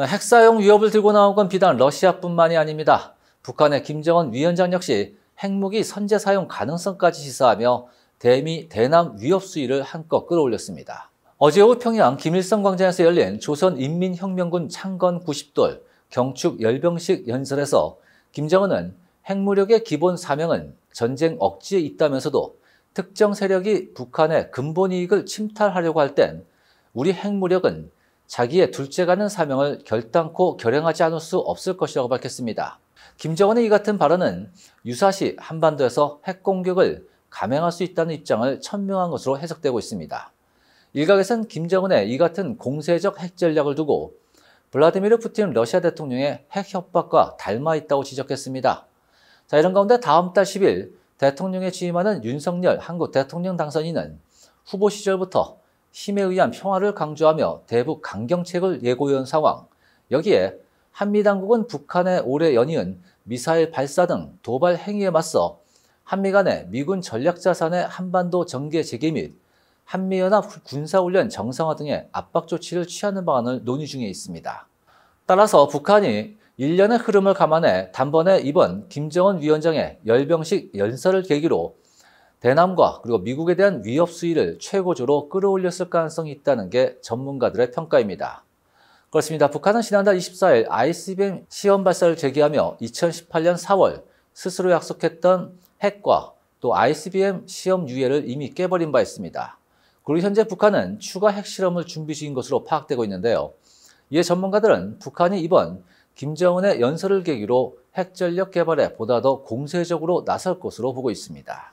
핵사용 위협을 들고 나온 건 비단 러시아뿐만이 아닙니다. 북한의 김정은 위원장 역시 핵무기 선제 사용 가능성까지 시사하며 대미 대남 위협 수위를 한껏 끌어올렸습니다. 어제 오후 평양 김일성 광장에서 열린 조선인민혁명군 창건 90돌 경축 열병식 연설에서 김정은은 핵무력의 기본 사명은 전쟁 억지에 있다면서도 특정 세력이 북한의 근본 이익을 침탈하려고 할 땐 우리 핵무력은 자기의 둘째 가는 사명을 결단코 결행하지 않을 수 없을 것이라고 밝혔습니다. 김정은의 이 같은 발언은 유사시 한반도에서 핵공격을 감행할 수 있다는 입장을 천명한 것으로 해석되고 있습니다. 일각에선 김정은의 이 같은 공세적 핵 전략을 두고 블라디미르 푸틴 러시아 대통령의 핵 협박과 닮아 있다고 지적했습니다. 자, 이런 가운데 다음 달 10일 대통령에 취임하는 윤석열 한국 대통령 당선인은 후보 시절부터 힘에 의한 평화를 강조하며 대북 강경책을 예고해온 상황, 여기에 한미 당국은 북한의 올해 연이은 미사일 발사 등 도발 행위에 맞서 한미 간의 미군 전략자산의 한반도 정계 재개 및 한미연합 군사훈련 정상화 등의 압박 조치를 취하는 방안을 논의 중에 있습니다. 따라서 북한이 일련의 흐름을 감안해 단번에 이번 김정은 위원장의 열병식 연설을 계기로 대남과 그리고 미국에 대한 위협 수위를 최고조로 끌어올렸을 가능성이 있다는 게 전문가들의 평가입니다. 그렇습니다. 북한은 지난달 24일 ICBM 시험 발사를 재개하며 2018년 4월 스스로 약속했던 핵과 또 ICBM 시험 유예를 이미 깨버린 바 있습니다. 그리고 현재 북한은 추가 핵실험을 준비 중인 것으로 파악되고 있는데요. 이에 전문가들은 북한이 이번 김정은의 연설을 계기로 핵전력 개발에 보다 더 공세적으로 나설 것으로 보고 있습니다.